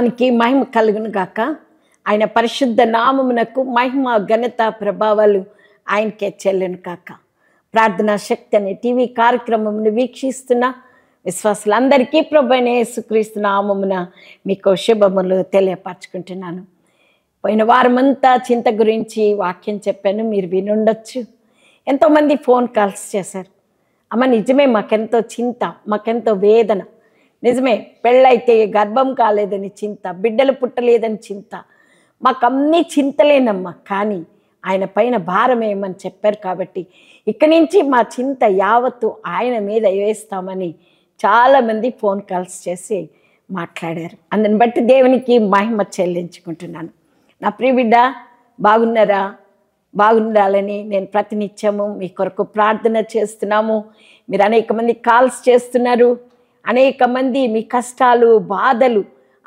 నామానికి మహిమ కలుగును గాక ఆయన పరిశుద్ధ నామమునకు మహిమ ఘనత ప్రభావాలు ఆయనకే చెల్లెను కాక ప్రార్థనా శక్తి అనే టీవీ కార్యక్రమంను వీక్షిస్తున్న విశ్వాసులందరికీ ప్రభైన యేసుక్రీస్తు నామమున మీకు శుభములు తెలియపరచుకుంటున్నాను పోయిన వారమంతా చింత గురించి వాక్యం చెప్పాను మీరు వినుండొచ్చు ఎంతోమంది ఫోన్ కాల్స్ చేశారు అమ్మ నిజమే మాకెంతో చింత మాకెంతో వేదన నిజమే పెళ్ళైతే గర్భం కాలేదని చింత బిడ్డలు పుట్టలేదని చింత మాకన్నీ చింతలేనమ్మా కానీ ఆయన పైన భారం ఏమని చెప్పారు కాబట్టి ఇక్కడి నుంచి మా చింత యావత్తు ఆయన మీద వేస్తామని చాలామంది ఫోన్ కాల్స్ చేసి మాట్లాడారు అందుని బట్టి దేవునికి మహిమ చెల్లించుకుంటున్నాను నా ప్రియ బిడ్డ బాగున్నారా బాగుండాలని నేను ప్రతినిత్యము మీ కొరకు ప్రార్థన చేస్తున్నాము మీరు అనేక మంది కాల్స్ చేస్తున్నారు అనేక మంది మీ కష్టాలు బాధలు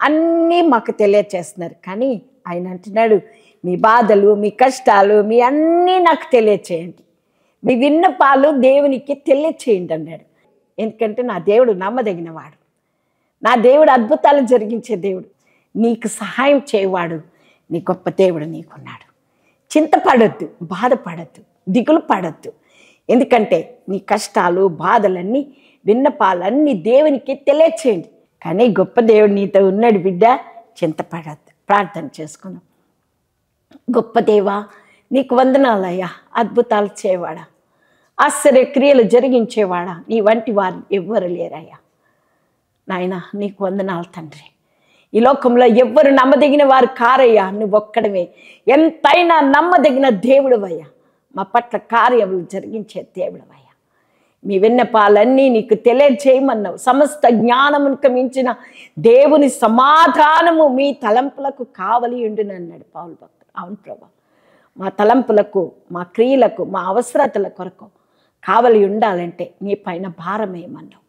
అన్నీ మాకు తెలియచేస్తున్నారు కానీ ఆయన అంటున్నాడు మీ బాధలు మీ కష్టాలు మీ అన్నీ నాకు తెలియచేయండి మీ విన్నపాలు దేవునికి తెలియచేయండి అన్నాడు ఎందుకంటే నా దేవుడు నమ్మదగినవాడు నా దేవుడు అద్భుతాలు జరిగించే దేవుడు నీకు సహాయం చేయవాడు నీ గొప్ప దేవుడు నీకున్నాడు చింతపడొద్దు బాధపడద్దు దిగులు పడద్దు ఎందుకంటే నీ కష్టాలు బాధలన్నీ విన్నపాలన్నీ దేవునికి తెలియచేయండి కానీ గొప్ప దేవుడు నీతో ఉన్నాడు బిడ్డ చింతపడద్దు ప్రార్థన చేసుకుందాం గొప్ప దేవా నీకు వందనాలయ్యా అద్భుతాలు చేయవాడా ఆశ్చర్యక్రియలు జరిగించేవాడా నీ వంటి వారు ఎవ్వరు లేరయ్యా నాయన నీకు వందనాలు తండ్రి ఈ లోకంలో ఎవ్వరు నమ్మదగిన వారు కారయ్యా నువ్వు ఒక్కడమే ఎంతైనా నమ్మదగిన దేవుడవయ్యా మా పట్ల కార్యములు జరిగించే అయ్యా మీ విన్నపాలన్నీ నీకు తెలియజేయమన్నావు సమస్త జ్ఞానమునికి మించిన దేవుని సమాధానము మీ తలంపులకు కావలి ఉండునన్నాడు పావులు భక్తుడు అవును ప్రభా మా తలంపులకు మా క్రియలకు మా అవసరతల కొరకు కావలి ఉండాలంటే నీ పైన భారం ఏమన్నావు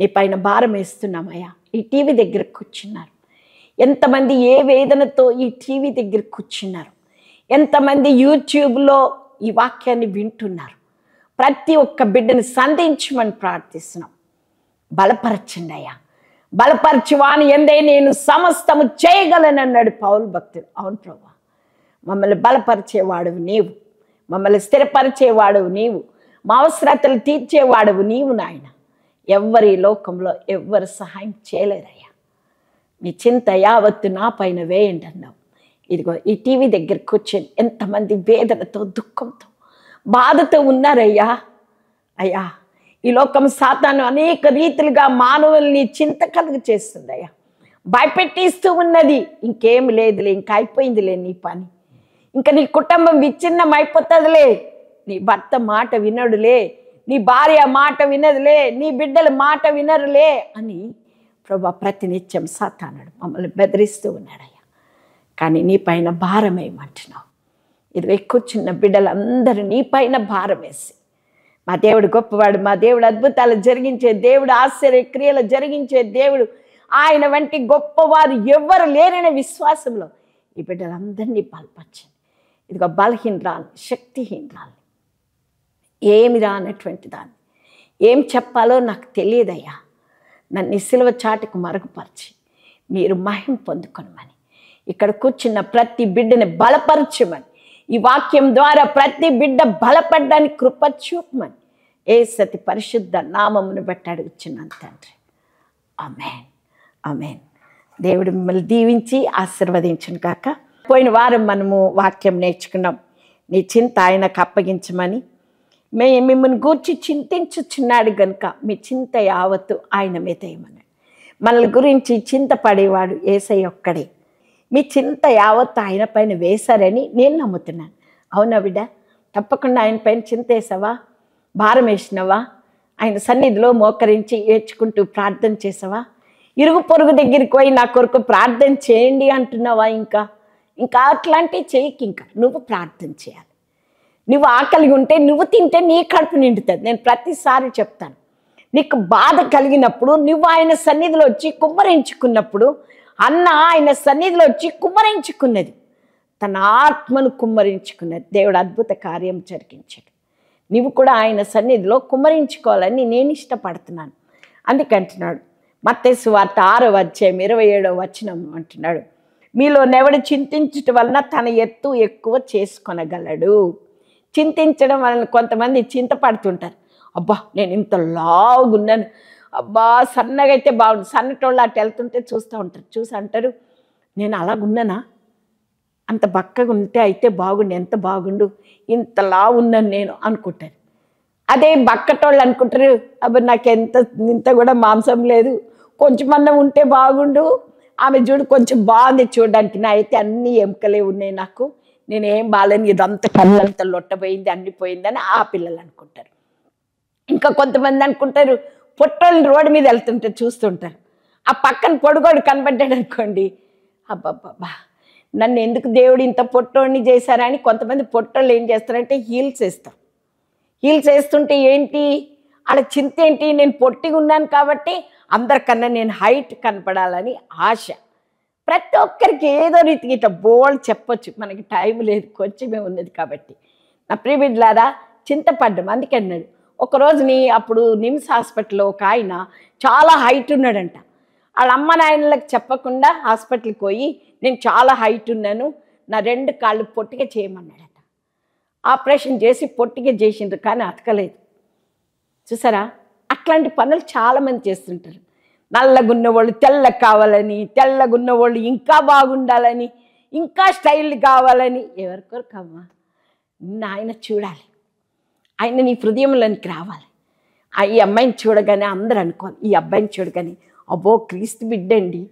నీ పైన భారం వేస్తున్నామయ్యా ఈ టీవీ దగ్గర కూర్చున్నారు ఎంతమంది ఏ వేదనతో ఈ టీవీ దగ్గర కూర్చున్నారు ఎంతమంది యూట్యూబ్లో ఈ వాక్యాన్ని వింటున్నారు ప్రతి ఒక్క బిడ్డను సంధించమని ప్రార్థిస్తున్నాం బలపరచండి అయ్యా బలపరచువాని ఎందే నేను సమస్తము చేయగలనన్నాడు పౌల్ భక్తుడు అవును ప్రభా మమ్మల్ని బలపరిచేవాడు నీవు మమ్మల్ని స్థిరపరిచేవాడు నీవు మా అవసరతలు తీర్చేవాడవు నీవు నాయన ఎవ్వరి లోకంలో ఎవ్వరు సహాయం చేయలేరయ్యా మీ చింత యావత్తు నా పైన వేయండి అన్నావు ఇదిగో ఈ టీవీ దగ్గర కూర్చొని ఎంతమంది వేదనతో దుఃఖంతో బాధతో ఉన్నారయ్యా అయ్యా ఈ లోకం సాతాను అనేక రీతిలుగా మానవుల్ని చింత కలుగు చేస్తుంది అయ్యా భయపెట్టిస్తూ ఉన్నది ఇంకేం లేదులే ఇంకా అయిపోయిందిలే నీ పని ఇంకా నీ కుటుంబం విచ్ఛిన్నం అయిపోతుందిలే నీ భర్త మాట వినడులే నీ భార్య మాట వినదులే నీ బిడ్డల మాట వినరులే అని ప్రభా ప్రతినిత్యం సాతానుడు మమ్మల్ని బెదిరిస్తూ ఉన్నాడయ్యా కానీ నీ పైన భారమేమంటున్నావు ఇదిగో ఎక్కువ చిన్న బిడ్డలందరూ నీ పైన భారం వేసి మా దేవుడు గొప్పవాడు మా దేవుడు అద్భుతాలు జరిగించే దేవుడు ఆశ్చర్య క్రియలు జరిగించే దేవుడు ఆయన వంటి గొప్పవారు ఎవ్వరు లేరనే విశ్వాసంలో ఈ బిడ్డలందరినీ బలపరచండి ఇదిగో బలహీనరాలు శక్తిహీనరాలు ఏమి రానటువంటి దాన్ని ఏం చెప్పాలో నాకు తెలియదయ్యా నన్ను సిలువ చాటుకు మరుగుపరిచి మీరు మహిం పొందుకొనమని ఇక్కడ కూర్చున్న ప్రతి బిడ్డని బలపరచమని ఈ వాక్యం ద్వారా ప్రతి బిడ్డ బలపడ్డానికి కృప చూపమని ఏ సతి పరిశుద్ధ నామమును బట్టి అడుగుచున్నాను తండ్రి అమెన్ అమెన్ దేవుడు మిమ్మల్ని దీవించి ఆశీర్వదించను కాక పోయిన వారం మనము వాక్యం నేర్చుకున్నాం నీ చింత ఆయనకు అప్పగించమని మే మిమ్మల్ని గూర్చి చింతించుచున్నాడు గనుక మీ చింత యావత్తు ఆయన మీద ఏమన్నాడు మనల్ గురించి చింతపడేవాడు ఏసై ఒక్కడే మీ చింత యావత్ ఆయన పైన వేశారని నేను నమ్ముతున్నాను అవునా బిడ్డ తప్పకుండా ఆయన పైన వేసావా భారం వేసినవా ఆయన సన్నిధిలో మోకరించి ఏడ్చుకుంటూ ప్రార్థన చేసావా ఇరుగు పొరుగు దగ్గరికి పోయి నా కొరకు ప్రార్థన చేయండి అంటున్నావా ఇంకా ఇంకా అట్లాంటివి చేయకి ఇంకా నువ్వు ప్రార్థన చేయాలి నువ్వు ఆకలిగి ఉంటే నువ్వు తింటే నీ కడుపు నిండుతుంది నేను ప్రతిసారి చెప్తాను నీకు బాధ కలిగినప్పుడు నువ్వు ఆయన సన్నిధిలో వచ్చి కుమ్మరించుకున్నప్పుడు అన్న ఆయన సన్నిధిలో వచ్చి కుమ్మరించుకున్నది తన ఆత్మను కుమ్మరించుకున్నది దేవుడు అద్భుత కార్యం జరిగించాడు నువ్వు కూడా ఆయన సన్నిధిలో కుమ్మరించుకోవాలని నేను ఇష్టపడుతున్నాను అందుకంటున్నాడు మత్తేసు వార్త ఆరో వచ్చే ఇరవై ఏడో వచ్చినం అంటున్నాడు మీలో నెవడు చింతించటం వలన తన ఎత్తు ఎక్కువ చేసుకొనగలడు చింతించడం వలన కొంతమంది చింతపడుతుంటారు అబ్బా నేను ఇంత లాగున్నాను అబ్బా సన్నగా అయితే బాగుంది సన్నటోళ్ళు అటు వెళ్తుంటే చూస్తూ ఉంటారు చూసి అంటారు నేను అలాగున్నానా అంత బక్కగా ఉంటే అయితే బాగుండు ఎంత బాగుండు ఇంతలా ఉన్నాను నేను అనుకుంటారు అదే బక్కటోళ్ళు అనుకుంటారు అబ్బా నాకు ఎంత ఇంత కూడా మాంసం లేదు కొంచెం అన్నం ఉంటే బాగుండు ఆమె చూడు కొంచెం బాగుంది చూడడానికి నా అయితే అన్ని ఎముకలే ఉన్నాయి నాకు నేనేం బాగాలేను ఇదంతా కళ్ళంతా లొట్టబోయింది అన్ని పోయిందని ఆ పిల్లలు అనుకుంటారు ఇంకా కొంతమంది అనుకుంటారు పొట్టోళ్ళు రోడ్డు మీద వెళ్తుంటే చూస్తుంటారు ఆ పక్కన పొడుగోడు కనబడ్డాడు అనుకోండి అబ్బాబ్బాబ్బా నన్ను ఎందుకు దేవుడు ఇంత పొట్టోడిని చేశారా అని కొంతమంది పొట్టోళ్ళు ఏం చేస్తారంటే హీల్స్ వేస్తారు హీల్స్ వేస్తుంటే ఏంటి అలా చింత ఏంటి నేను పొట్టిగా ఉన్నాను కాబట్టి అందరికన్నా నేను హైట్ కనపడాలని ఆశ ప్రతి ఒక్కరికి ఏదో రీతికి ఇట్లా బోల్ చెప్పొచ్చు మనకి టైం లేదు కొంచెమే ఉన్నది కాబట్టి నా ప్రియబిడ్లారా చింతపడ్డం అందుకన్నాడు ఒకరోజుని అప్పుడు నిమ్స్ హాస్పిటల్లో ఒక ఆయన చాలా హైట్ ఉన్నాడంట వాళ్ళ అమ్మ నాయనలకు చెప్పకుండా హాస్పిటల్కి పోయి నేను చాలా హైట్ ఉన్నాను నా రెండు కాళ్ళు పొట్టిగా చేయమన్నాడట ఆపరేషన్ చేసి పొట్టిగా చేసిండ్రు కానీ అతకలేదు చూసారా అట్లాంటి పనులు చాలామంది చేస్తుంటారు నల్లగున్నవాళ్ళు తెల్లగా కావాలని తెల్లగున్నవాళ్ళు ఇంకా బాగుండాలని ఇంకా స్టైల్ కావాలని ఎవరికొరకమ్మా నాయన చూడాలి ఆయన నీ హృదయంలోనికి రావాలి ఈ అమ్మాయిని చూడగానే అందరూ అనుకోవాలి ఈ అబ్బాయిని చూడగానే అబ్బో క్రీస్తు బిడ్డ అండి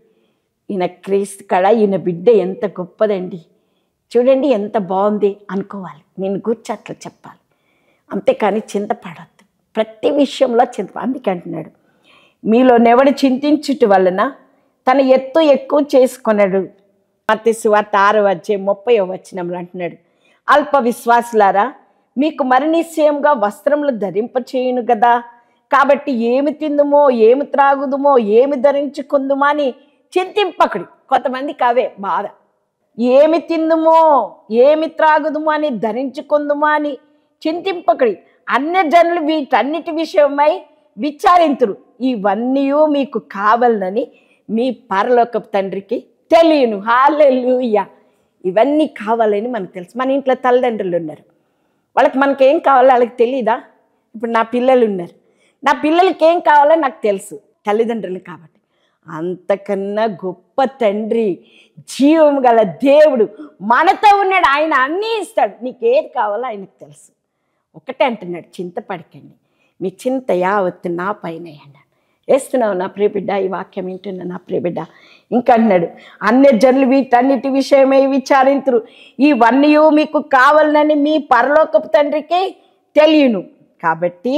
ఈయన క్రీస్తు కళ ఈయన బిడ్డ ఎంత గొప్పదండి చూడండి ఎంత బాగుంది అనుకోవాలి నేను గుర్చి అట్లా చెప్పాలి అంతేకాని చింతపడద్దు ప్రతి విషయంలో చింత అందుకే అంటున్నాడు మీలో నెవడు చింతించుట వలన తన ఎత్తు ఎక్కువ చేసుకున్నాడు మత్స్సు వార్త ఆరో వచ్చే ముప్పై వచ్చినంలో అంటున్నాడు అల్ప విశ్వాసులారా మీకు మరి నిశ్చయంగా వస్త్రములు ధరింపచేయును కదా కాబట్టి ఏమి తిందుమో ఏమి త్రాగుదుమో ఏమి ధరించుకుందుమా అని చింతింపకుడు కొంతమందికి అవే బాధ ఏమి తిందుమో ఏమి త్రాగుదుమో అని ధరించుకుందుమా అని చింతింపకుడి అన్ని జనులు వీటన్నిటి విషయమై విచారింతురు ఇవన్నీ మీకు కావాలని మీ పరలోక తండ్రికి తెలియను హాలెలుయ ఇవన్నీ కావాలని మనకు తెలుసు మన ఇంట్లో తల్లిదండ్రులు ఉన్నారు వాళ్ళకి మనకేం కావాలో వాళ్ళకి తెలియదా ఇప్పుడు నా పిల్లలు ఉన్నారు నా పిల్లలకి ఏం కావాలో నాకు తెలుసు తల్లిదండ్రులు కాబట్టి అంతకన్నా గొప్ప తండ్రి జీవం గల దేవుడు మనతో ఉన్నాడు ఆయన అన్నీ ఇస్తాడు నీకు ఏది కావాలో ఆయనకు తెలుసు ఒకటే అంటున్నాడు చింత పడకండి మీ చింత యావత్తు నా పైన వేస్తున్నావు నా ప్రియబిడ్డ ఈ వాక్యం వింటున్న నా ప్రియబిడ్డ ఇంకా అన్నాడు అన్ని జనులు వీటన్నిటి విషయమై విచారించరు ఇవన్నీ మీకు కావాలని మీ పరలోకపు తండ్రికి తెలియను కాబట్టి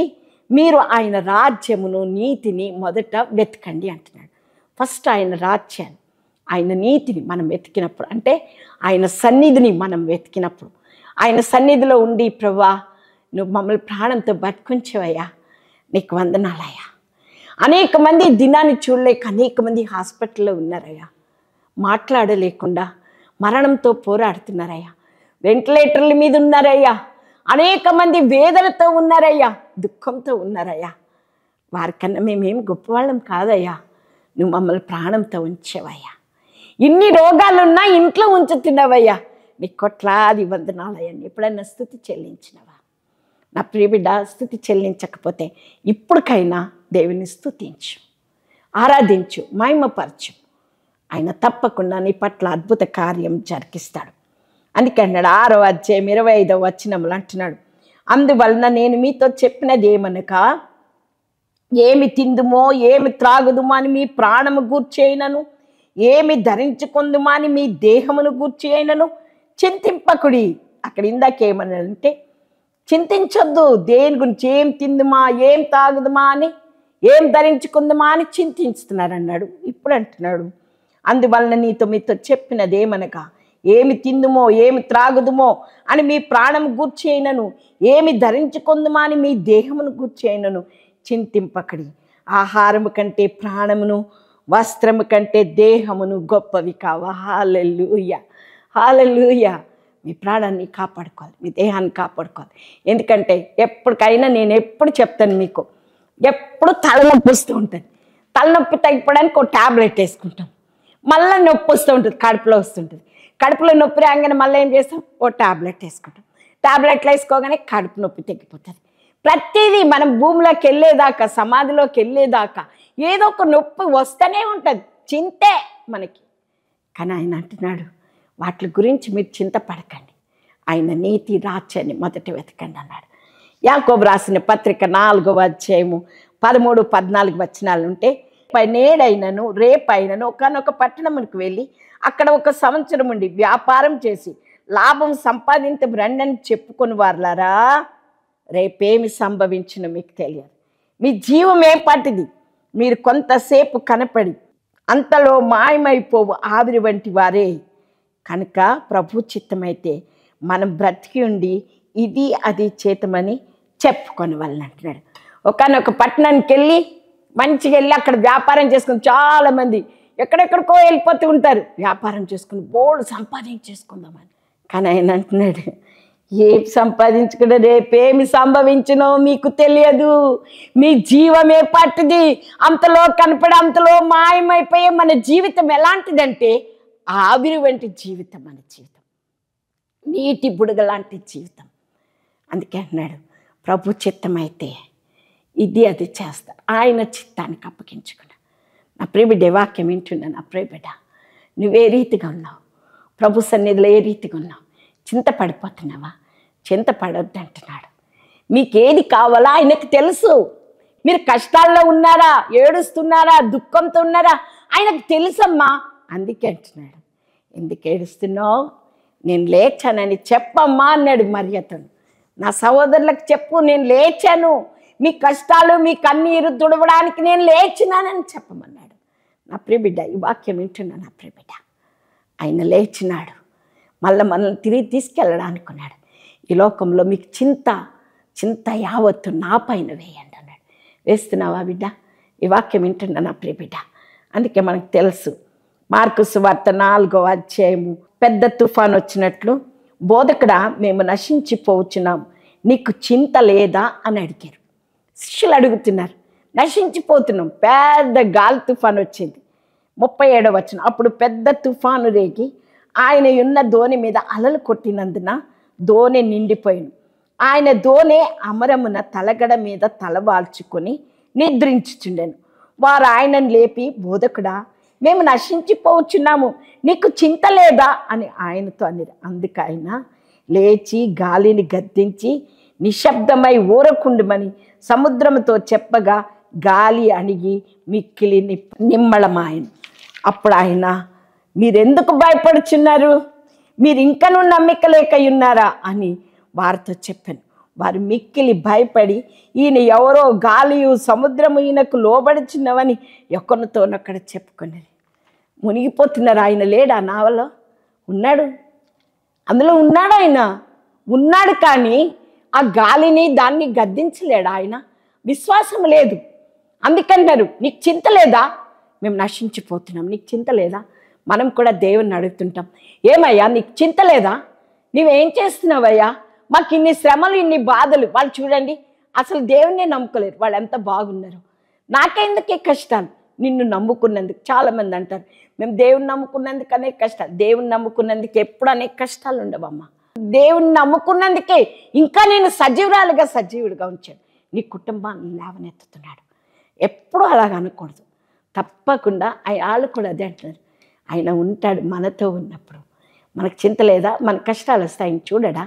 మీరు ఆయన రాజ్యమును నీతిని మొదట వెతకండి అంటున్నాడు ఫస్ట్ ఆయన రాజ్యాన్ని ఆయన నీతిని మనం వెతికినప్పుడు అంటే ఆయన సన్నిధిని మనం వెతికినప్పుడు ఆయన సన్నిధిలో ఉండి ప్రభా నువ్వు మమ్మల్ని ప్రాణంతో బతుకుంచేవయ్యా నీకు వందనాలయ్యా అనేక మంది దినాన్ని చూడలేక అనేక మంది హాస్పిటల్లో ఉన్నారయ్యా మాట్లాడలేకుండా మరణంతో పోరాడుతున్నారయ్యా వెంటిలేటర్ల మీద ఉన్నారయ్యా అనేక మంది వేదనతో ఉన్నారయ్యా దుఃఖంతో ఉన్నారయ్యా వారికన్నా మేమేం గొప్పవాళ్ళం కాదయ్యా నువ్వు మమ్మల్ని ప్రాణంతో ఉంచేవయ్యా ఇన్ని రోగాలున్నా ఇంట్లో ఉంచుతున్నావయ్యా నీ కొట్లాది వందనాలయ్యాన్ని ఎప్పుడైనా స్థుతి చెల్లించినవా నా ప్రియబిడ్డ స్థుతి చెల్లించకపోతే ఇప్పటికైనా దేవుని స్థుతించు ఆరాధించు మహిమపరచు ఆయన తప్పకుండా నీ పట్ల అద్భుత కార్యం జరిగిస్తాడు అన్నాడు ఆరో అధ్యాయం ఇరవై ఐదవ వచ్చినములు అంటున్నాడు అందువలన నేను మీతో చెప్పినది ఏమనక ఏమి తిందుమో ఏమి త్రాగుదుమో అని మీ ప్రాణము అయినను ఏమి ధరించుకుందుమో అని మీ దేహమును గూర్చి అయినను చింతింపకుడి అక్కడ అంటే చింతించొద్దు దేని గురించి ఏం తిందుమా ఏం తాగుదుమా అని ఏం ధరించుకుందామా అని చింతిస్తున్నారన్నాడు ఇప్పుడు అంటున్నాడు అందువలన నీతో మీతో చెప్పినది ఏమనగా ఏమి తిందుమో ఏమి త్రాగుదుమో అని మీ ప్రాణం గూర్చేయినను ఏమి ధరించుకుందుమా అని మీ దేహమును గూర్చేయినను చింతింపకడి ఆహారము కంటే ప్రాణమును వస్త్రము కంటే దేహమును గొప్పవి కావ హాలూయ హాలెల్లుయ మీ ప్రాణాన్ని కాపాడుకోవాలి మీ దేహాన్ని కాపాడుకోవాలి ఎందుకంటే ఎప్పటికైనా నేను ఎప్పుడు చెప్తాను మీకు ఎప్పుడు తలనొప్పి వస్తూ ఉంటుంది తలనొప్పి తగ్గిపోవడానికి ఒక ట్యాబ్లెట్ వేసుకుంటాం మళ్ళీ నొప్పి వస్తూ ఉంటుంది కడుపులో వస్తుంటుంది కడుపులో నొప్పి రాగానే మళ్ళీ ఏం చేస్తాం ఓ ట్యాబ్లెట్ వేసుకుంటాం ట్యాబ్లెట్లు వేసుకోగానే కడుపు నొప్పి తగ్గిపోతుంది ప్రతిదీ మనం భూమిలోకి వెళ్ళేదాకా సమాధిలోకి వెళ్ళేదాకా ఏదో ఒక నొప్పి వస్తూనే ఉంటుంది చింతే మనకి కానీ ఆయన అంటున్నాడు వాటి గురించి మీరు చింతపడకండి ఆయన నీతి రాచని మొదట వెతకండి అన్నాడు యాకోబు రాసిన పత్రిక నాలుగవ అధ్యాయము పదమూడు పద్నాలుగు వచ్చినాలు ఉంటే పైనేడైనను రేపైనను ఒకనొక పట్టణమునికి వెళ్ళి అక్కడ ఒక సంవత్సరం ఉండి వ్యాపారం చేసి లాభం సంపాదించ రండని చెప్పుకుని వారులారా రేపేమి సంభవించిన మీకు తెలియదు మీ జీవం ఏం మీరు కొంతసేపు కనపడి అంతలో మాయమైపోవు ఆవిరి వంటి వారే కనుక ప్రభు చిత్తమైతే మనం బ్రతికి ఉండి ఇది అది చేతమని చెప్పుకొని వాళ్ళని అంటున్నాడు ఒకనొక పట్టణానికి వెళ్ళి మంచిగా వెళ్ళి అక్కడ వ్యాపారం చేసుకుని చాలామంది ఎక్కడెక్కడికో వెళ్ళిపోతూ ఉంటారు వ్యాపారం చేసుకుని బోల్డ్ సంపాదించేసుకుందామని కానీ ఆయన అంటున్నాడు ఏం సంపాదించుకున్న రేపేమి సంభవించినో మీకు తెలియదు మీ జీవం ఏ పట్టుది అంతలో కనపడ అంతలో మాయమైపోయే మన జీవితం ఎలాంటిదంటే ఆవిరి వంటి జీవితం మన జీవితం నీటి బుడగ లాంటి జీవితం అందుకే అన్నాడు ప్రభు చిత్తం అయితే ఇది అది చేస్తా ఆయన చిత్తానికి అప్పగించుకున్నా నా ప్రేబిడ్డ వాక్యం ఏంటున్నా నా ప్రేబిడ్డ నువ్వే రీతిగా ఉన్నావు ప్రభు సన్నిధిలో ఏ రీతిగా ఉన్నావు చింత పడిపోతున్నావా చింత పడొద్దు అంటున్నాడు మీకేది కావాలో ఆయనకు తెలుసు మీరు కష్టాల్లో ఉన్నారా ఏడుస్తున్నారా దుఃఖంతో ఉన్నారా ఆయనకు తెలుసమ్మా అందుకే అంటున్నాడు ఎందుకు ఏడుస్తున్నావు నేను లేచానని చెప్పమ్మా అన్నాడు మర్యాదను నా సహోదరులకు చెప్పు నేను లేచాను మీ కష్టాలు మీ కన్నీరు దుడవడానికి నేను లేచినానని చెప్పమన్నాడు నా ప్రియబిడ్డ ఈ వాక్యం వింటున్నా నా ప్రియబిడ్డ ఆయన లేచినాడు మళ్ళీ మనల్ని తిరిగి తీసుకెళ్ళడానుకున్నాడు ఈ లోకంలో మీకు చింత చింత యావత్తు నా పైన వేయండి అన్నాడు వేస్తున్నావా బిడ్డ ఈ వాక్యం వింటున్నా నా ప్రియబిడ్డ అందుకే మనకు తెలుసు మార్కుసు వార్త నాలుగో అధ్యాయము పెద్ద తుఫాన్ వచ్చినట్లు బోధకుడ మేము నశించిపోవచ్చున్నాం నీకు చింత లేదా అని అడిగారు శిష్యులు అడుగుతున్నారు నశించిపోతున్నాం పెద్ద గాలి తుఫాన్ వచ్చింది ముప్పై ఏడవ వచ్చిన అప్పుడు పెద్ద తుఫాను రేగి ఆయన ఉన్న ధోని మీద అలలు కొట్టినందున ధోని నిండిపోయింది ఆయన ధోని అమరమున తలగడ మీద తలవాల్చుకొని నిద్రించుచుండెను వారు ఆయనను లేపి బోధకుడా మేము నశించిపోవచ్చున్నాము నీకు చింత లేదా అని ఆయనతో అన్నారు అందుకైనా లేచి గాలిని గద్దించి నిశ్శబ్దమై ఊరకుండుమని సముద్రముతో చెప్పగా గాలి అణిగి మిక్కిలి నిమ్మళమాయను అప్పుడు ఆయన మీరెందుకు భయపడుచున్నారు మీరు ఇంకనూ నమ్మిక లేక ఉన్నారా అని వారితో చెప్పాను వారు మిక్కిలి భయపడి ఈయన ఎవరో గాలియు సముద్రము ఈయనకు లోబడుచున్నవని ఎక్కనతోనక్కడ చెప్పుకున్నది మునిగిపోతున్నారు ఆయన లేడా నావలో ఉన్నాడు అందులో ఉన్నాడు ఆయన ఉన్నాడు కానీ ఆ గాలిని దాన్ని గద్దించలేడా ఆయన విశ్వాసం లేదు అందుకంటారు నీకు చింత లేదా మేము నశించిపోతున్నాం నీకు చింత లేదా మనం కూడా దేవుణ్ణి అడుగుతుంటాం ఏమయ్యా నీకు చింత లేదా నువ్వేం చేస్తున్నావయ్యా మాకు ఇన్ని శ్రమలు ఇన్ని బాధలు వాళ్ళు చూడండి అసలు దేవుణ్ణి నమ్ముకోలేరు వాళ్ళు ఎంత బాగున్నారు నాకెందుకే కష్టాలు నిన్ను నమ్ముకున్నందుకు చాలామంది అంటారు మేము దేవుని నమ్ముకున్నందుకు అనేక కష్టాలు దేవుని నమ్ముకున్నందుకు ఎప్పుడు అనేక కష్టాలు ఉండవమ్మా దేవుని నమ్ముకున్నందుకే ఇంకా నేను సజీవురాలుగా సజీవుడిగా ఉంచాను నీ కుటుంబాన్ని లేవనెత్తుతున్నాడు ఎప్పుడూ అలాగ అనకూడదు తప్పకుండా ఆళ్ళు కూడా అదే అంటున్నారు ఆయన ఉంటాడు మనతో ఉన్నప్పుడు మనకు చింత లేదా మన కష్టాలు వస్తే ఆయన చూడడా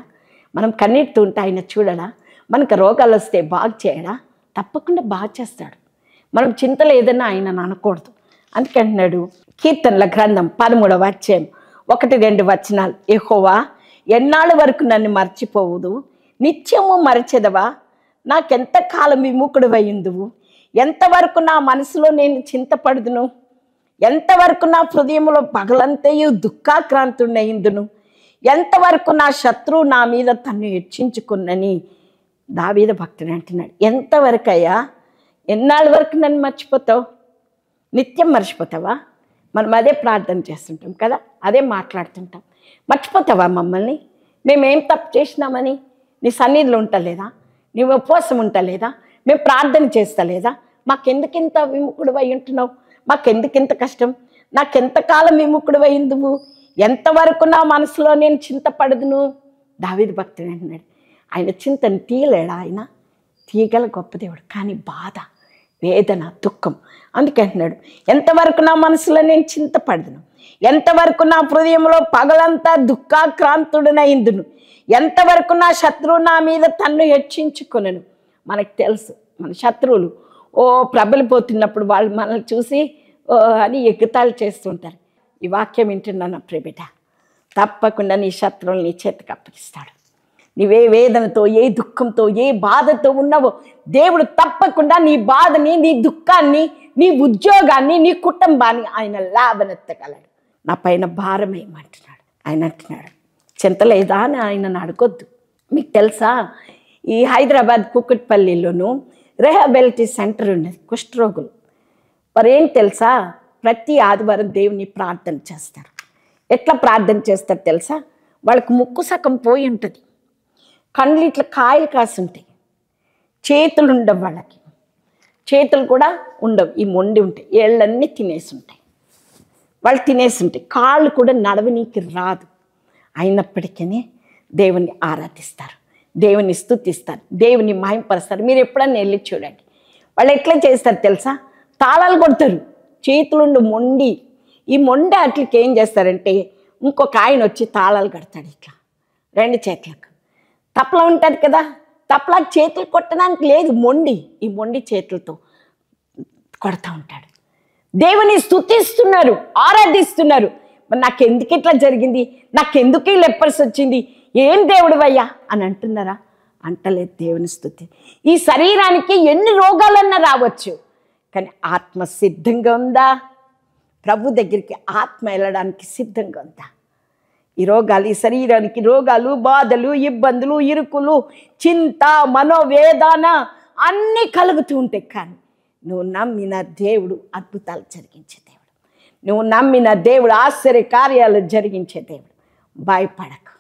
మనం కన్నీటితో ఉంటే ఆయన చూడడా మనకు రోగాలు వస్తే బాగు చేయడా తప్పకుండా బాగా చేస్తాడు మనం చింతలు ఏదన్నా ఆయన అనకూడదు అందుకంటున్నాడు కీర్తనల గ్రంథం పదమూడవ అధ్యాయం ఒకటి రెండు వచనాలు ఎహోవా ఎన్నాళ్ళ వరకు నన్ను మర్చిపోవుదు నిత్యము మరచెదవా నాకెంతకాలం విముఖుడు అయ్యిందువు ఎంతవరకు నా మనసులో నేను చింతపడుదును ఎంతవరకు నా హృదయంలో పగలంతయు దుఃఖాక్రాంతుడయిందును ఎంతవరకు నా శత్రువు నా మీద తను హెచ్చించుకున్నని దావీద భక్తుని అంటున్నాడు ఎంతవరకు అయ్యా ఎన్నాళ్ళ వరకు నన్ను మర్చిపోతావు నిత్యం మర్చిపోతావా మనం అదే ప్రార్థన చేస్తుంటాం కదా అదే మాట్లాడుతుంటాం మర్చిపోతావా మమ్మల్ని మేమేం తప్పు చేసినామని నీ సన్నిధిలో ఉంటలేదా నీ ఉపవాసం ఉంటలేదా మేము ప్రార్థన చేస్తలేదా మాకెందుకింత విముఖుడు అయి ఉంటున్నావు మాకెందుకింత కష్టం నాకెంతకాలం విముఖుడు అయిందువు ఎంతవరకు నా మనసులో నేను చింతపడదును దావిది భక్తుడు అంటున్నాడు ఆయన చింతను తీయలేడా ఆయన తీయగల గొప్ప దేవుడు కానీ బాధ వేదన దుఃఖం అందుకే అంటున్నాడు ఎంతవరకు నా మనసులో నేను చింతపడదును ఎంతవరకు నా హృదయంలో పగలంతా దుఃఖాక్రాంతుడినైందును ఎంతవరకు నా శత్రువు నా మీద తన్ను హెచ్చించుకునను మనకు తెలుసు మన శత్రువులు ఓ ప్రబలిపోతున్నప్పుడు వాళ్ళు మనల్ని చూసి ఓ అని ఎగ్గుతాలు చేస్తుంటారు ఈ వాక్యం వింటున్నాను ప్రేబిట తప్పకుండా నీ శత్రువులు నీ చేతికి అప్పగిస్తాడు నీవే వేదనతో ఏ దుఃఖంతో ఏ బాధతో ఉన్నావో దేవుడు తప్పకుండా నీ బాధని నీ దుఃఖాన్ని నీ ఉద్యోగాన్ని నీ కుటుంబాన్ని ఆయన లాభనెత్తగలడు నా పైన భారం ఆయన అంటున్నాడు చింతలేదా అని ఆయన అడగొద్దు మీకు తెలుసా ఈ హైదరాబాద్ కుక్కట్పల్లిలోను రిహాబిలిటీ సెంటర్ ఉన్నది కుష్ఠరోగులు మరేం తెలుసా ప్రతి ఆదివారం దేవుని ప్రార్థన చేస్తారు ఎట్లా ప్రార్థన చేస్తారు తెలుసా వాళ్ళకు ముక్కు సగం పోయి ఉంటుంది కళ్ళు ఇట్లా కాయలు కాసుంటాయి చేతులు ఉండవు వాళ్ళకి చేతులు కూడా ఉండవు ఈ మొండి ఉంటాయి ఏళ్ళన్నీ తినేసి ఉంటాయి వాళ్ళు తినేసి ఉంటాయి కాళ్ళు కూడా నడవనీకి రాదు అయినప్పటికీ దేవుని ఆరాధిస్తారు దేవుని స్థుతిస్తారు దేవుని మహింపరుస్తారు మీరు ఎప్పుడన్నా వెళ్ళి చూడండి వాళ్ళు ఎట్లా చేస్తారు తెలుసా తాళాలు కొడతారు చేతులుండి మొండి ఈ మొండి అట్లకి ఏం చేస్తారంటే ఇంకొక ఆయన వచ్చి తాళాలు కడతాడు ఇట్లా రెండు చేతులకు తప్పలా ఉంటుంది కదా తప్పలా చేతులు కొట్టడానికి లేదు మొండి ఈ మొండి చేతులతో కొడతా ఉంటాడు దేవుని స్థుతిస్తున్నారు ఆరాధిస్తున్నారు మరి నాకెందుకు ఇట్లా జరిగింది నాకెందుకు ఈ లెప్పర్స్ వచ్చింది ఏం దేవుడు అయ్యా అని అంటున్నారా అంటలేదు దేవుని స్థుతి ఈ శరీరానికి ఎన్ని రోగాలన్నా రావచ్చు కానీ ఆత్మ సిద్ధంగా ఉందా ప్రభు దగ్గరికి ఆత్మ వెళ్ళడానికి సిద్ధంగా ఉందా ఈ రోగాలు ఈ శరీరానికి రోగాలు బాధలు ఇబ్బందులు ఇరుకులు చింత మనోవేదన అన్నీ కలుగుతూ ఉంటాయి కానీ నువ్వు నమ్మిన దేవుడు అద్భుతాలు జరిగించే దేవుడు నువ్వు నమ్మిన దేవుడు ఆశ్చర్య కార్యాలు జరిగించే దేవుడు భయపడకు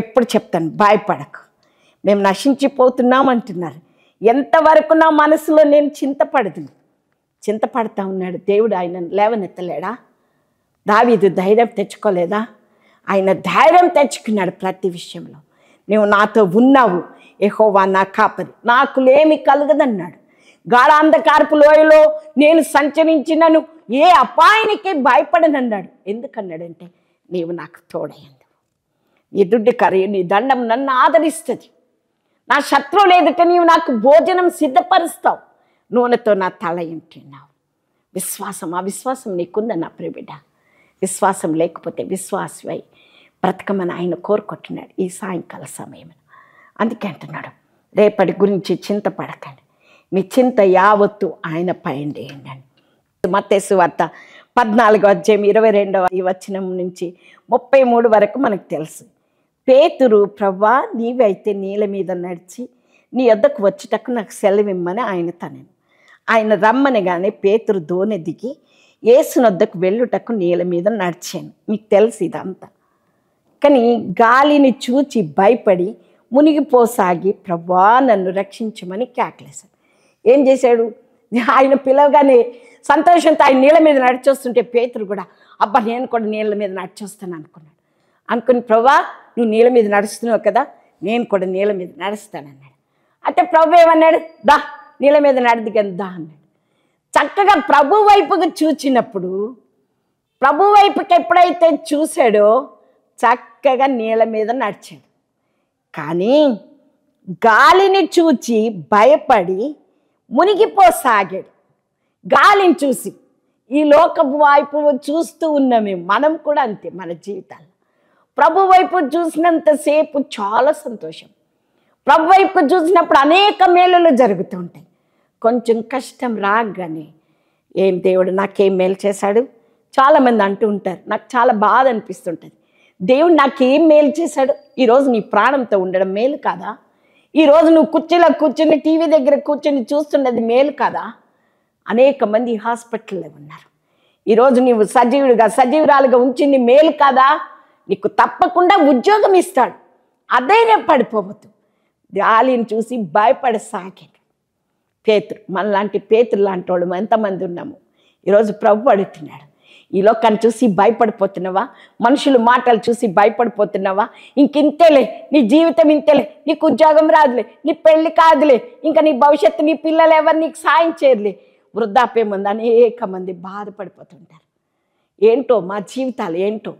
ఎప్పుడు చెప్తాను భయపడకు మేము నశించిపోతున్నాం అంటున్నారు ఎంతవరకు నా మనసులో నేను చింతపడదు చింతపడతా ఉన్నాడు దేవుడు ఆయన లేవనెత్తలేడా దావీదు ధైర్యం తెచ్చుకోలేదా ఆయన ధైర్యం తెచ్చుకున్నాడు ప్రతి విషయంలో నువ్వు నాతో ఉన్నావు ఎహోవా నా కాపరి లేమి కలగదన్నాడు గాఢాంధకారపు లోయలో నేను సంచరించినను ఏ అపాయానికి భయపడనన్నాడు ఎందుకన్నాడంటే నీవు నాకు నీ దుడ్డు కరీ నీ దండం నన్ను ఆదరిస్తుంది నా శత్రువు లేదట నీవు నాకు భోజనం సిద్ధపరుస్తావు నూనెతో నా తల ఇంటున్నావు విశ్వాసం ఆ విశ్వాసం నీకుందన్న ప్రిబిడ విశ్వాసం లేకపోతే విశ్వాసమై బ్రతకమని ఆయన కోరుకుంటున్నాడు ఈ సాయంకాల సమయం అందుకే అంటున్నాడు రేపటి గురించి చింత పడకండి మీ చింత యావత్తు ఆయన పైన వేయండి మత్తేసు వార్త పద్నాలుగో అధ్యాయం ఇరవై రెండవ వచనం నుంచి ముప్పై మూడు వరకు మనకు తెలుసు పేతురు ప్రవ్వా నీవైతే నీళ్ళ మీద నడిచి నీ వద్దకు వచ్చుటకు నాకు సెలవిమ్మని ఆయన తనను ఆయన రమ్మని కానీ పేతురు దోనె దిగి ఏసునొద్దకు వెళ్ళుటకు నీళ్ళ మీద నడిచాను మీకు తెలుసు ఇదంతా కానీ గాలిని చూచి భయపడి మునిగిపోసాగి ప్రభా నన్ను రక్షించమని కేకలేశాడు ఏం చేశాడు ఆయన పిలవగానే సంతోషంతో ఆయన నీళ్ళ మీద నడిచొస్తుంటే పేతురు కూడా అబ్బా నేను కూడా నీళ్ళ మీద నడిచొస్తాను అనుకున్నాడు అనుకుని ప్రభా నువ్వు నీళ్ళ మీద నడుస్తున్నావు కదా నేను కూడా నీళ్ళ మీద నడుస్తానన్నాడు అంటే ప్రభు ఏమన్నాడు దా నీళ్ళ మీద నడిది కానీ దా అన్నాడు చక్కగా ప్రభు వైపుకు చూచినప్పుడు ప్రభు వైపుకి ఎప్పుడైతే చూశాడో చక్కగా నీళ్ళ మీద నడిచాడు కానీ గాలిని చూచి భయపడి మునిగిపోసాగాడు గాలిని చూసి ఈ లోకపు వైపు చూస్తూ ఉన్నామే మనం కూడా అంతే మన జీవితాల్లో ప్రభు వైపు చూసినంతసేపు చాలా సంతోషం ప్రభు వైపు చూసినప్పుడు అనేక మేలులు జరుగుతూ ఉంటాయి కొంచెం కష్టం రాగానే ఏం దేవుడు నాకేం మేలు చేశాడు చాలామంది అంటూ ఉంటారు నాకు చాలా బాధ అనిపిస్తుంటుంది దేవుడు నాకేం మేలు చేశాడు ఈరోజు నీ ప్రాణంతో ఉండడం మేలు కాదా ఈరోజు నువ్వు కుర్చీలో కూర్చుని టీవీ దగ్గర కూర్చుని చూస్తున్నది మేలు కాదా అనేక మంది హాస్పిటల్లో ఉన్నారు ఈరోజు నీవు సజీవుడిగా సజీవురాలుగా ఉంచింది మేలు కాదా నీకు తప్పకుండా ఉద్యోగం ఇస్తాడు అధైర్యం పడిపోవద్దు గాలిని చూసి భయపడసాగాడు పేతురు మనలాంటి పేతురు లాంటి వాళ్ళు ఎంతమంది ఉన్నాము ఈరోజు ప్రభు అడుగుతున్నాడు ఈ లోకాన్ని చూసి భయపడిపోతున్నావా మనుషులు మాటలు చూసి భయపడిపోతున్నావా ఇంకింతేలే నీ జీవితం ఇంతేలే నీకు ఉద్యోగం రాదులే నీ పెళ్ళి కాదులే ఇంకా నీ భవిష్యత్తు నీ పిల్లలు ఎవరు నీకు సాయం చేయలే వృద్ధాప్యం ఉంది అనేక మంది బాధపడిపోతుంటారు ఏంటో మా జీవితాలు ఏంటో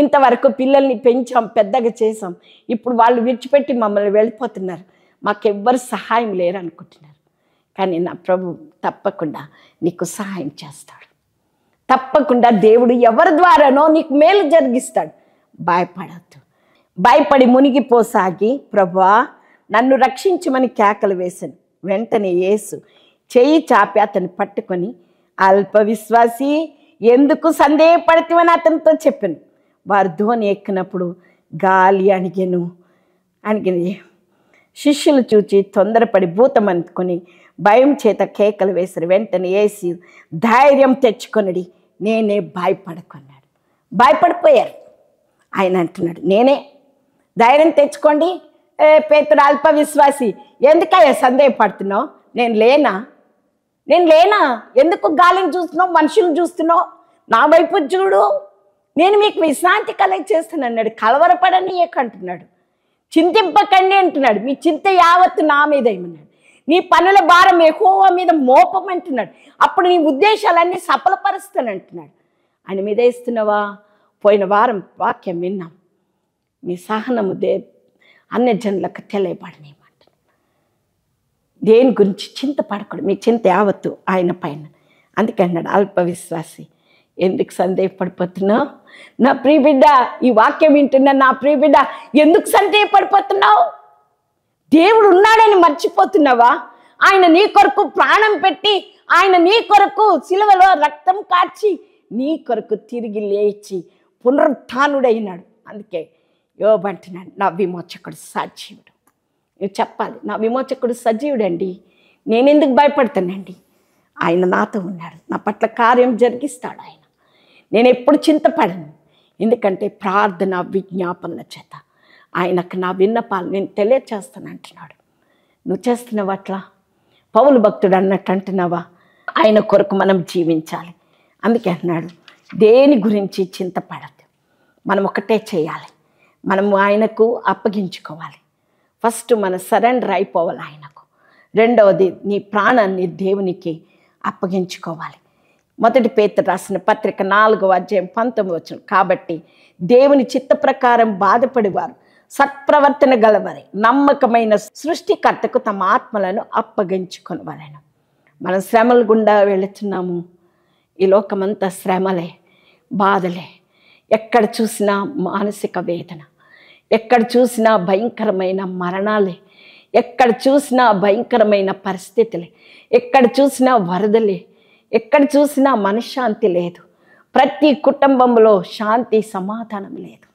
ఇంతవరకు పిల్లల్ని పెంచాం పెద్దగా చేసాం ఇప్పుడు వాళ్ళు విడిచిపెట్టి మమ్మల్ని వెళ్ళిపోతున్నారు మాకెవ్వరు సహాయం లేరు అనుకుంటున్నారు కానీ నా ప్రభు తప్పకుండా నీకు సహాయం చేస్తాడు తప్పకుండా దేవుడు ఎవరి ద్వారానో నీకు మేలు జరిగిస్తాడు భయపడద్దు భయపడి మునిగిపోసాగి ప్రభా నన్ను రక్షించమని కేకలు వేశాను వెంటనే ఏసు చేయి చాపి అతను పట్టుకొని అల్పవిశ్వాసి ఎందుకు సందేహపడతామని అతనితో చెప్పాను వారు ధోని ఎక్కినప్పుడు గాలి అణిగను అణిగిన శిష్యులు చూచి తొందరపడి భూతం అనుకుని భయం చేత కేకలు వేశారు వెంటనే వేసి ధైర్యం తెచ్చుకొనడి నేనే భయపడకున్నాడు భయపడిపోయారు ఆయన అంటున్నాడు నేనే ధైర్యం తెచ్చుకోండి పేతుడు అల్ప విశ్వాసి ఎందుకయ్యా సందేహపడుతున్నావు నేను లేనా నేను లేనా ఎందుకు గాలిని చూస్తున్నావు మనుషులు చూస్తున్నావు నా వైపు చూడు నేను మీకు విశ్రాంతి కలెక్ట్ చేస్తాను అన్నాడు కలవరపడని అంటున్నాడు చింతింపకండి అంటున్నాడు మీ చింత యావత్తు నా మీద ఏమన్నాడు నీ పనుల భారం ఎక్కువ మీద మోపమంటున్నాడు అప్పుడు నీ ఉద్దేశాలన్నీ సఫలపరుస్తాను అంటున్నాడు ఆయన మీద ఇస్తున్నావా పోయిన వారం వాక్యం విన్నాం మీ సహనము దే అన్ని జనులకు తెలియబడనేమంటున్నాడు దేని గురించి చింత పడకూడదు మీ చింత యావత్తు ఆయన పైన అందుకే అన్నాడు విశ్వాసి ఎందుకు సందేహపడిపోతున్నావు నా బిడ్డ ఈ వాక్యం వింటున్న నా బిడ్డ ఎందుకు సందేహపడిపోతున్నావు దేవుడు ఉన్నాడని మర్చిపోతున్నావా ఆయన నీ కొరకు ప్రాణం పెట్టి ఆయన నీ కొరకు సిలువలో రక్తం కాచి నీ కొరకు తిరిగి లేచి పునరుత్డైనాడు అందుకే యోబంటున్నాడు నా విమోచకుడు సజీవుడు నువ్వు చెప్పాలి నా విమోచకుడు సజీవుడండి నేనెందుకు భయపడతానండి ఆయన నాతో ఉన్నాడు నా పట్ల కార్యం జరిగిస్తాడు ఆయన నేను ఎప్పుడు చింతపడను ఎందుకంటే ప్రార్థన విజ్ఞాపనల చేత ఆయనకు నా విన్నపాలు నేను తెలియచేస్తాను అంటున్నాడు నువ్వు చేస్తున్నావు అట్లా పౌలు భక్తుడు అన్నట్టు అంటున్నావా ఆయన కొరకు మనం జీవించాలి అందుకే అన్నాడు దేని గురించి చింతపడద్దు మనం ఒకటే చేయాలి మనము ఆయనకు అప్పగించుకోవాలి ఫస్ట్ మన సరెండర్ అయిపోవాలి ఆయనకు రెండవది నీ ప్రాణాన్ని దేవునికి అప్పగించుకోవాలి మొదటి పేత రాసిన పత్రిక నాలుగవ అధ్యాయం పంతొమ్మిది వచ్చిన కాబట్టి దేవుని చిత్త ప్రకారం బాధపడేవారు సత్ప్రవర్తన గలవని నమ్మకమైన సృష్టికర్తకు తమ ఆత్మలను అప్పగించుకొనవలను మనం శ్రమల గుండా వెళుతున్నాము ఈ లోకమంతా శ్రమలే బాధలే ఎక్కడ చూసినా మానసిక వేదన ఎక్కడ చూసినా భయంకరమైన మరణాలే ఎక్కడ చూసినా భయంకరమైన పరిస్థితులే ఎక్కడ చూసినా వరదలే ఎక్కడ చూసినా మనశ్శాంతి లేదు ప్రతి కుటుంబంలో శాంతి సమాధానం లేదు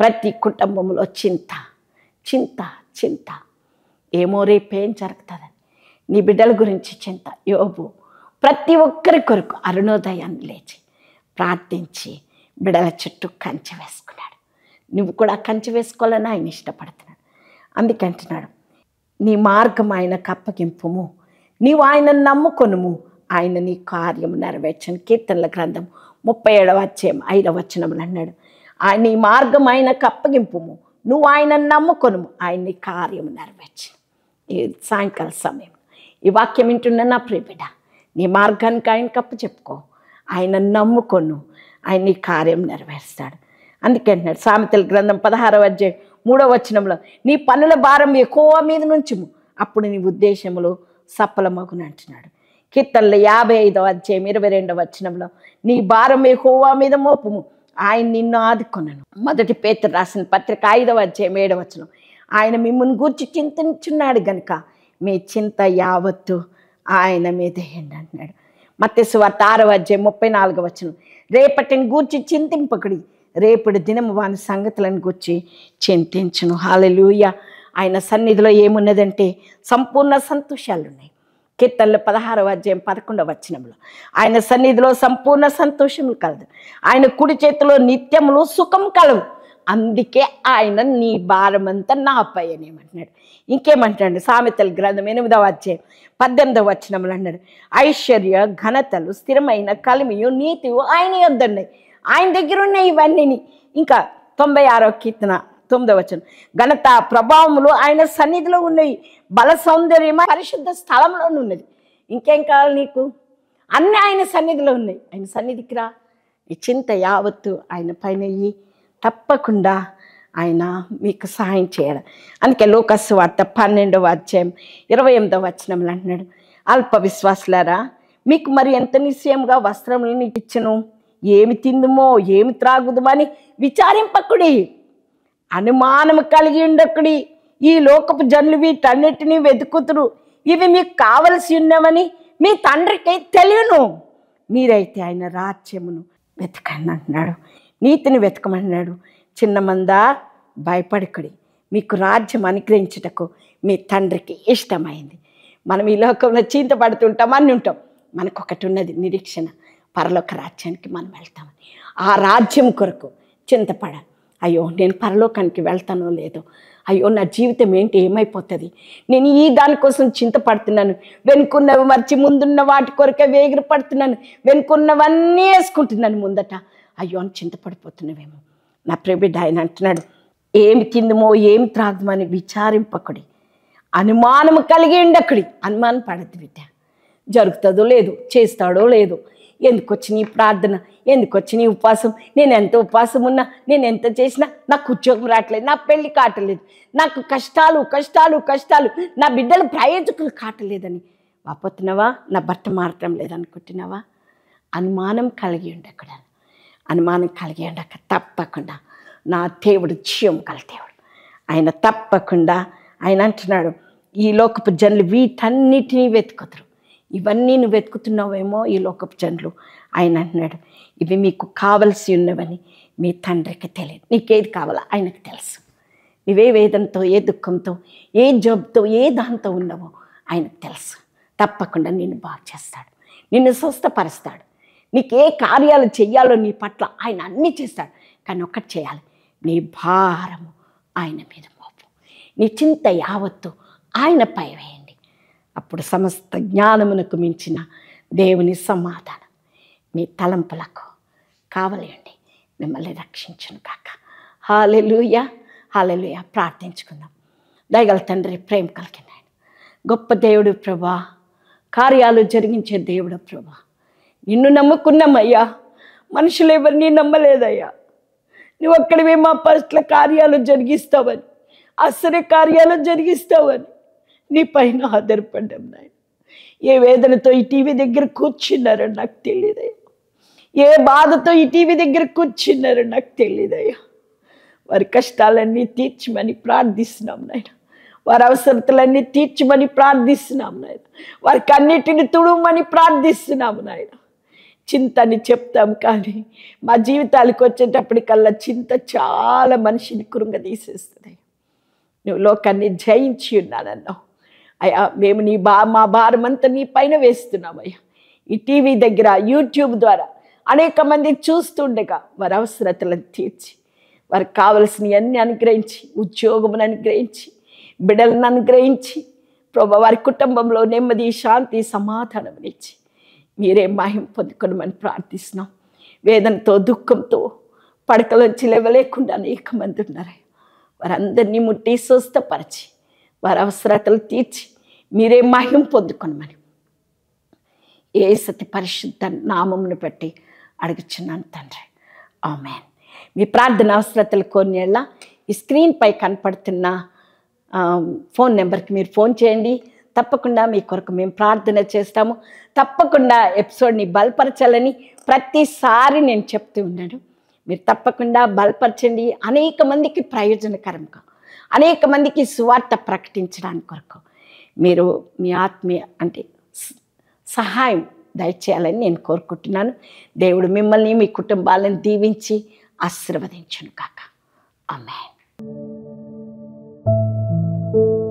ప్రతి కుటుంబంలో చింత చింత చింత ఏమో రేపేం జరుగుతుందని నీ బిడ్డల గురించి చింత యోబు ప్రతి ఒక్కరి కొరకు అరుణోదయాన్ని లేచి ప్రార్థించి బిడల చుట్టూ కంచె వేసుకున్నాడు నువ్వు కూడా కంచె వేసుకోవాలని ఆయన ఇష్టపడుతున్నాడు అందుకంటున్నాడు నీ మార్గం ఆయన కప్పగింపుము నీవు ఆయన నమ్ముకొనుము ఆయన నీ కార్యము నెరవేర్చను కీర్తనల గ్రంథం ముప్పై ఏడవ అధ్యాయం ఐదవ వచనములు అన్నాడు ఆయన నీ మార్గం ఆయనకు అప్పగింపుము నువ్వు ఆయన నమ్ముకొను ఆయన్ని కార్యం నెరవేర్చి ఈ సాయంకాల సమయం ఈ వాక్యం వింటున్న నా ప్రియబిడ నీ మార్గానికి ఆయన కప్పు చెప్పుకో ఆయన నమ్ముకొను ఆయన నీ కార్యం నెరవేరుస్తాడు అందుకే అంటున్నాడు సామెతల గ్రంథం పదహారవ అధ్యాయం మూడో వచనంలో నీ పనుల భారం ఎక్కువ మీద నుంచుము అప్పుడు నీ ఉద్దేశములు సఫలమగును అంటున్నాడు కీర్తనలు యాభై ఐదవ అధ్యాయం ఇరవై రెండవ వచనంలో నీ భారం ఎక్కువ మీద మోపము ఆయన నిన్ను ఆదుకున్నాను మొదటి పేతురు రాసిన పత్రిక ఐదవ అధ్యాయం ఏడవచనం ఆయన మిమ్మల్ని గూర్చి చింతించున్నాడు గనుక మీ చింత యావత్తు ఆయన మీద ఏంటి అంటున్నాడు మత్స్సు వార్త ఆరవ అధ్యాయం ముప్పై నాలుగవ వచనం రేపటిని గూర్చి చింతింపకుడి రేపటి దినము వాని సంగతులను గూర్చి చింతించును హాలలుయ ఆయన సన్నిధిలో ఏమున్నదంటే సంపూర్ణ సంతోషాలు ఉన్నాయి కీర్తనలు పదహారవ అధ్యాయం పదకొండవ వచనంలో ఆయన సన్నిధిలో సంపూర్ణ సంతోషములు కలదు ఆయన కుడి చేతిలో నిత్యములు సుఖం కలవు అందుకే ఆయన నీ భారమంతా నాపై అని ఏమంటున్నాడు ఇంకేమంటున్నాడు సామెతల గ్రంథం ఎనిమిదవ అధ్యాయం పద్దెనిమిదవ వచనములు అన్నాడు ఐశ్వర్య ఘనతలు స్థిరమైన కలిమియు నీతియు ఆయన యొద్దున్నాయి ఆయన దగ్గర ఉన్నాయి ఇవన్నీ ఇంకా తొంభై ఆరో కీర్తన తొమ్మిదో వచనం ఘనత ప్రభావములు ఆయన సన్నిధిలో ఉన్నాయి బల సౌందర్యం పరిశుద్ధ స్థలంలో ఉన్నది ఇంకేం కావాలి నీకు అన్నీ ఆయన సన్నిధిలో ఉన్నాయి ఆయన సన్నిధికి రా ఈ చింత యావత్తు ఆయన పైన తప్పకుండా ఆయన మీకు సహాయం చేయడం అందుకే లోకస్ వార్త పన్నెండవ అధ్యాయం ఇరవై ఎనిమిదవ వచనంలో అంటున్నాడు అల్ప విశ్వాసులారా మీకు మరి ఎంత నిశ్చయంగా వస్త్రములు ఇచ్చను ఏమి తిందుమో ఏమి త్రాగుదుమో అని విచారింపకుడి అనుమానం కలిగి ఉండకుడి ఈ లోకపు జనులు వీటన్నిటినీ వెతుకుతురు ఇవి మీకు కావలసి ఉన్నవని మీ తండ్రికి తెలియను మీరైతే ఆయన రాజ్యమును వెతకండి అంటున్నాడు నీతిని వెతకమన్నాడు చిన్నమందా భయపడకుడి మీకు రాజ్యం అనుగ్రహించటకు మీ తండ్రికి ఇష్టమైంది మనం ఈ లోకంలో చింతపడుతుంటాం అన్ని ఉంటాం మనకు ఒకటి ఉన్నది నిరీక్షణ పరలోక రాజ్యానికి మనం వెళ్తామని ఆ రాజ్యం కొరకు చింతపడాలి అయ్యో నేను పరలోకానికి వెళ్తానో లేదో అయ్యో నా జీవితం ఏంటి ఏమైపోతుంది నేను ఈ దానికోసం చింతపడుతున్నాను వెనుకున్నవి మర్చి ముందున్న వాటి కొరకే వేగిరి పడుతున్నాను వెనుకున్నవన్నీ వేసుకుంటున్నాను ముందట అయ్యో అని చింతపడిపోతున్నవేమో నా ప్రేమిడ్ ఆయన అంటున్నాడు ఏమి తిందమో ఏమి త్రాగమని విచారింపకుడి అనుమానం కలిగి ఉండకుడి అనుమానం పడద్దు బిడ్డ జరుగుతుందో లేదు చేస్తాడో లేదు ఎందుకు వచ్చిన ఈ ప్రార్థన ఎందుకు వచ్చిన ఈ ఉపాసం నేను ఎంత ఉపవాసం ఉన్నా నేను ఎంత చేసినా నాకు ఉద్యోగం రావట్లేదు నా పెళ్ళి కాటలేదు నాకు కష్టాలు కష్టాలు కష్టాలు నా బిడ్డలు ప్రయోజకులు కాటలేదని వాపోతున్నావా నా భర్త మారటం లేదనుకుంటున్నావా అనుమానం కలిగి అక్కడ అనుమానం కలిగి ఉండక తప్పకుండా నా దేవుడు జీవం కల దేవుడు ఆయన తప్పకుండా ఆయన అంటున్నాడు ఈ లోకపు జనులు వీటన్నిటినీ వెతుకుతారు ఇవన్నీ నువ్వు వెతుకుతున్నావేమో ఈ లోకపు జనులు ఆయన అంటున్నాడు ఇవి మీకు కావలసి ఉన్నవని మీ తండ్రికి తెలియదు నీకేది కావాలో ఆయనకు తెలుసు నువ్వే వేదంతో ఏ దుఃఖంతో ఏ జబ్బుతో ఏ దాంతో ఉన్నావో ఆయనకు తెలుసు తప్పకుండా నిన్ను బాగు చేస్తాడు నిన్ను స్వస్థపరుస్తాడు నీకు ఏ కార్యాలు చెయ్యాలో నీ పట్ల ఆయన అన్నీ చేస్తాడు కానీ ఒక్కటి చేయాలి నీ భారము ఆయన మీద మోపు నీ చింత యావత్తు ఆయన పై వేయండి అప్పుడు సమస్త జ్ఞానమునకు మించిన దేవుని సమాధానం మీ తలంపులకు కావలేండి మిమ్మల్ని రక్షించను కాక హాలెలుయ హాలెలుయ ప్రార్థించుకుందాం దయగల తండ్రి ప్రేమ కలిగిన గొప్ప దేవుడు ప్రభా కార్యాలు జరిగించే దేవుడు ప్రభా నిన్ను నమ్ముకున్నామయ్యా మనుషులు ఎవరిని నమ్మలేదయ్యా నువ్వు అక్కడ మా పరిస్థితుల కార్యాలు జరిగిస్తావని ఆశ్చర్య కార్యాలు జరిగిస్తావని నీ పైన ఆధారపడ్డాం నాయన ఏ వేదనతో ఈ టీవీ దగ్గర కూర్చున్నారో నాకు తెలియదయ్యా ఏ బాధతో ఈ టీవీ దగ్గర కూర్చున్నారో నాకు తెలియదయ్యా వారి కష్టాలన్నీ తీర్చమని ప్రార్థిస్తున్నాం నాయన వారి అవసరతలన్నీ తీర్చమని ప్రార్థిస్తున్నాం నాయన వారికి అన్నిటిని తుడుమని ప్రార్థిస్తున్నాము నాయన చింత అని చెప్తాం కానీ మా జీవితాలకు వచ్చేటప్పటికల్లా చింత చాలా మనిషిని తీసేస్తుంది నువ్వు లోకాన్ని జయించి ఉన్నానన్నావు అయ్యా మేము నీ బా మా భారమంతా నీ పైన వేస్తున్నామయ్యా ఈ టీవీ దగ్గర యూట్యూబ్ ద్వారా అనేక మంది చూస్తుండగా వారి అవసరతలను తీర్చి వారికి కావలసినవి అన్నీ అనుగ్రహించి ఉద్యోగమును అనుగ్రహించి బిడ్డలను అనుగ్రహించి ప్రభా వారి కుటుంబంలో నెమ్మది శాంతి సమాధానం ఇచ్చి మీరే మహిం పొందుకోవడమని ప్రార్థిస్తున్నాం వేదనతో దుఃఖంతో పడకలోంచి లేవలేకుండా అనేక మంది ఉన్నారు వారందరినీ ముట్టి స్వస్థపరిచి వారి అవసరతలు తీర్చి మీరే మహిం పొందుకొనమని ఏ సతి పరిశుద్ధ నామంను బట్టి అడుగుచున్నాను తండ్రి ఆమె మీ ప్రార్థన అవసరతలు కొన్నేళ్ళ ఈ స్క్రీన్పై కనపడుతున్న ఫోన్ నెంబర్కి మీరు ఫోన్ చేయండి తప్పకుండా మీ కొరకు మేము ప్రార్థన చేస్తాము తప్పకుండా ఎపిసోడ్ని బలపరచాలని ప్రతిసారి నేను చెప్తూ ఉన్నాను మీరు తప్పకుండా బలపరచండి అనేక మందికి ప్రయోజనకరంగా అనేక మందికి సువార్త ప్రకటించడానికి కొరకు మీరు మీ ఆత్మీయ అంటే సహాయం దయచేయాలని నేను కోరుకుంటున్నాను దేవుడు మిమ్మల్ని మీ కుటుంబాలను దీవించి ఆశీర్వదించును కాక you